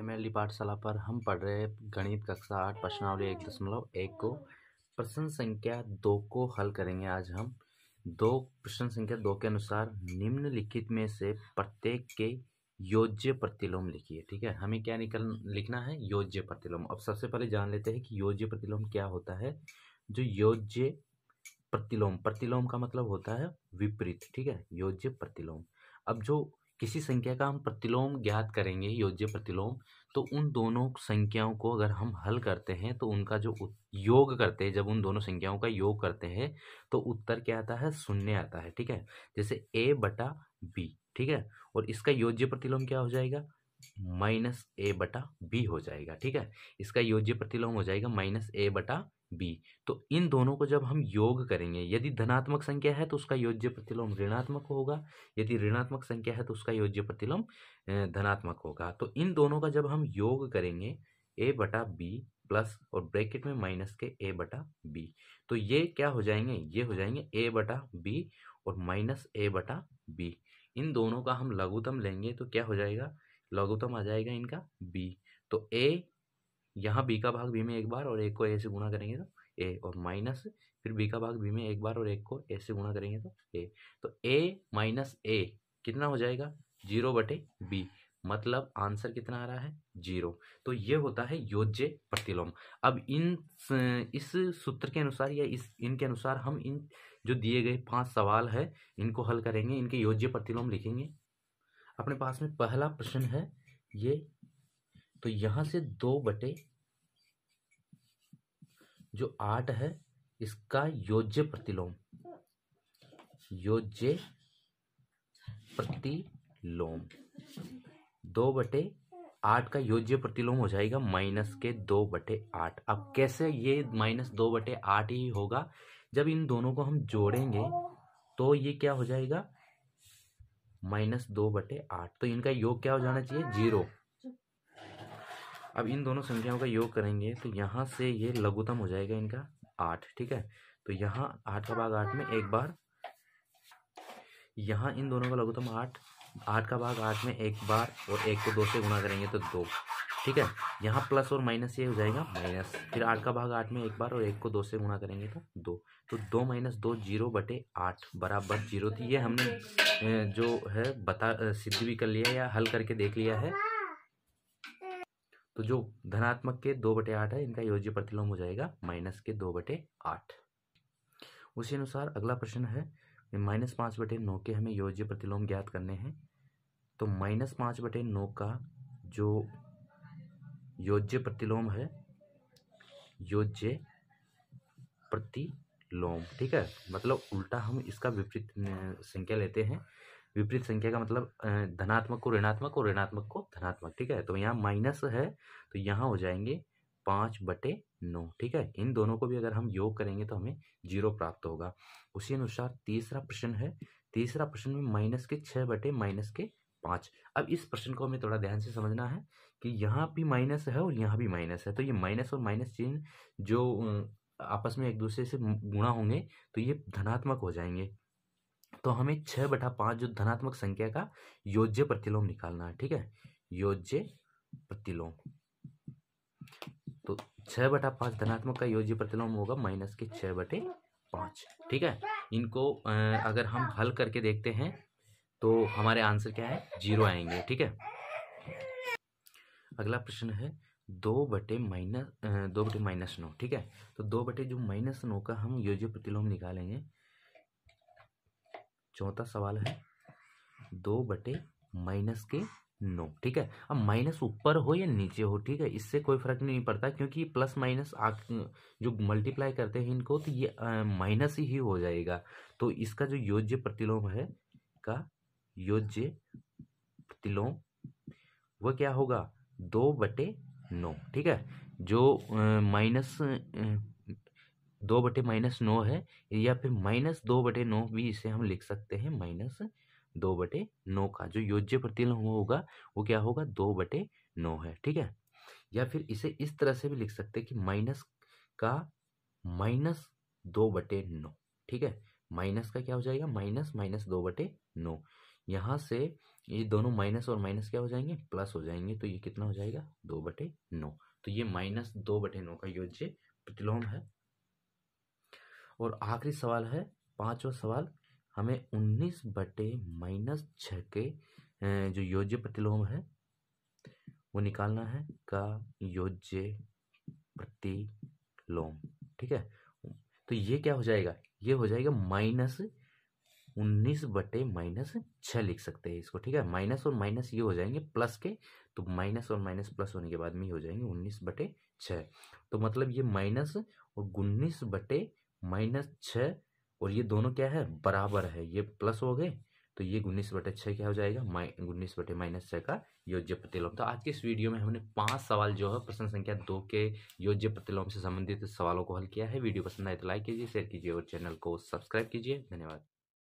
M L D पाठशाला पर हम पढ़ रहे गणित कक्षा आठ प्रश्नावली एक दशमलव एक को प्रश्न संख्या दो को हल करेंगे आज हम दो प्रश्न संख्या दो के अनुसार निम्नलिखित में से प्रत्येक के योज्य प्रतिलोम लिखिए ठीक है हमें क्या निकल लिखना है योज्य प्रतिलोम अब सबसे पहले जान लेते हैं कि योज्य प्रतिलोम क्या होता है जो योज्य प्रतिलोम प्रतिलोम का मतलब होता है विपरीत ठीक है योज्य प्रतिलोम अब जो किसी संख्या का हम प्रतिलोम ज्ञात करेंगे योज्य प्रतिलोम तो उन दोनों संख्याओं को अगर हम हल करते हैं तो उनका जो योग करते हैं जब उन दोनों संख्याओं का योग करते हैं तो उत्तर क्या आता है शून्य आता है ठीक है जैसे ए बटा बी ठीक है और इसका योज्य प्रतिलोम क्या हो जाएगा माइनस ए बटा बी हो जाएगा ठीक है इसका योज्य प्रतिलोम हो जाएगा माइनस ए बटा बी तो इन दोनों को जब हम योग करेंगे यदि धनात्मक संख्या है तो उसका योज्य प्रतिलोम ऋणात्मक होगा यदि ऋणात्मक संख्या है तो उसका योज्य प्रतिलोम धनात्मक होगा तो इन दोनों का जब हम योग करेंगे ए बटा बी प्लस और ब्रैकेट में माइनस के ए बटा बी तो ये क्या हो जाएंगे ये हो जाएंगे ए बटा बी और माइनस ए बटा बी इन दोनों का हम लघुतम लेंगे तो क्या हो जाएगा लघुतम आ तो जाएगा इनका बी तो ए यहाँ बी का भाग बी तो में एक बार और एक को ए से गुणा करेंगे तो ए और तो माइनस फिर बी का भाग बी में एक बार और एक को ए से गुणा करेंगे तो ए तो ए माइनस ए कितना हो जाएगा जीरो बटे बी मतलब आंसर कितना आ रहा है जीरो तो ये होता है योज्य प्रतिलोम अब इन इस सूत्र के अनुसार या इस इनके अनुसार हम इन जो दिए गए पांच सवाल है इनको हल करेंगे इनके योज्य प्रतिलोम लिखेंगे अपने पास में पहला प्रश्न है ये तो यहां से दो बटे जो आठ है इसका योज्य प्रतिलोम योज्य प्रतिलोम दो बटे आठ का योज्य प्रतिलोम हो जाएगा माइनस के दो बटे आठ अब कैसे ये माइनस दो बटे आठ ही होगा जब इन दोनों को हम जोड़ेंगे तो ये क्या हो जाएगा माइनस दो बटे आठ तो इनका योग क्या हो जाना चाहिए जीरो अब इन दोनों संख्याओं का योग करेंगे तो यहाँ से ये लघुतम हो जाएगा इनका आठ ठीक है तो यहाँ आठ का भाग आठ में एक बार यहाँ इन दोनों का लघुतम आठ आठ का भाग आठ में एक बार और एक को दो से गुणा करेंगे तो दो ठीक है यहाँ प्लस और माइनस ये हो जाएगा माइनस फिर आठ का भाग आठ में एक बार और एक को दो से गुणा करेंगे तो दो तो दो माइनस दो जीरो बटे आठ बराबर जीरो तो थी ये हमने जो है बता सिद्ध भी कर लिया या हल करके देख लिया है तो जो धनात्मक के दो बटे आठ है इनका योज्य प्रतिलोम हो जाएगा माइनस के दो बटे आठ उसी अनुसार अगला प्रश्न है माइनस पाँच बटे नौ के हमें योज्य प्रतिलोम ज्ञात करने हैं तो माइनस पाँच बटे नौ का जो योज्य प्रतिलोम है योज्य प्रतिलोम ठीक है मतलब उल्टा हम इसका विपरीत संख्या लेते हैं विपरीत संख्या का मतलब धनात्मक को ऋणात्मक और ऋणात्मक को धनात्मक ठीक है तो यहाँ माइनस है तो यहाँ हो जाएंगे पाँच बटे नौ ठीक है इन दोनों को भी अगर हम योग करेंगे तो हमें जीरो प्राप्त होगा उसी अनुसार तीसरा प्रश्न है तीसरा प्रश्न में माइनस के छः बटे माइनस के पाँच अब इस प्रश्न को हमें थोड़ा ध्यान से समझना है कि यहाँ भी माइनस है और यहाँ भी माइनस है तो ये माइनस और माइनस चिन्ह जो आपस में एक दूसरे से गुणा होंगे तो ये धनात्मक हो जाएंगे तो हमें छः बटा पाँच जो धनात्मक संख्या का योज्य प्रतिलोम निकालना है ठीक है योज्य प्रतिलोम तो छः बटा पाँच धनात्मक का योज्य प्रतिलोम होगा माइनस के छः बटे पाँच ठीक है इनको अगर हम हल करके देखते हैं तो हमारे आंसर क्या है जीरो आएंगे ठीक है अगला प्रश्न है दो बटे माइनस दो बटे माइनस नौ ठीक है तो दो बटे जो माइनस नौ का हम योज्य प्रतिलोम निकालेंगे चौथा सवाल है दो बटे माइनस के नो ठीक है अब माइनस ऊपर हो या नीचे हो ठीक है इससे कोई फर्क नहीं पड़ता क्योंकि प्लस माइनस जो मल्टीप्लाई करते हैं इनको तो ये माइनस ही हो जाएगा तो इसका जो योज्य प्रतिलोम है का योज्य प्रतिलोम वह क्या होगा दो बटे नौ ठीक है जो माइनस दो बटे माइनस नौ है या फिर माइनस दो बटे नौ भी इसे हम लिख सकते हैं माइनस दो बटे नौ का जो योज्य प्रतिलोम होगा वो क्या होगा दो बटे नौ है ठीक है या फिर इसे इस तरह से भी लिख सकते हैं कि माइनस का माइनस दो बटे नौ ठीक है माइनस का क्या हो जाएगा माइनस माइनस दो बटे नौ यहाँ से ये दोनों माइनस और माइनस क्या हो जाएंगे प्लस हो जाएंगे तो ये कितना हो जाएगा दो बटे नौ तो ये माइनस दो बटे नौ का योज्य प्रतिलोम है और आखिरी सवाल है पांचवा सवाल हमें उन्नीस बटे माइनस छ के जो योज्य प्रतिलोम है वो निकालना है का योज्य प्रतिलोम ठीक है तो ये क्या हो जाएगा ये हो जाएगा माइनस उन्नीस बटे माइनस छः लिख सकते हैं इसको ठीक है माइनस और माइनस ये हो जाएंगे प्लस के तो माइनस और माइनस प्लस होने के बाद में ये हो जाएंगे उन्नीस बटे छः तो मतलब ये माइनस और उन्नीस बटे माइनस छः और ये दोनों क्या है बराबर है ये प्लस हो गए तो ये उन्नीस बटे छः क्या हो जाएगा माइ उन्नीस बटे माइनस छः का योज्य प्रतिलोम तो आज के इस वीडियो में हमने पांच सवाल जो है प्रश्न संख्या दो के योज्य प्रतिलोम से संबंधित सवालों को हल किया है वीडियो पसंद आए तो लाइक कीजिए शेयर कीजिए और चैनल को सब्सक्राइब कीजिए धन्यवाद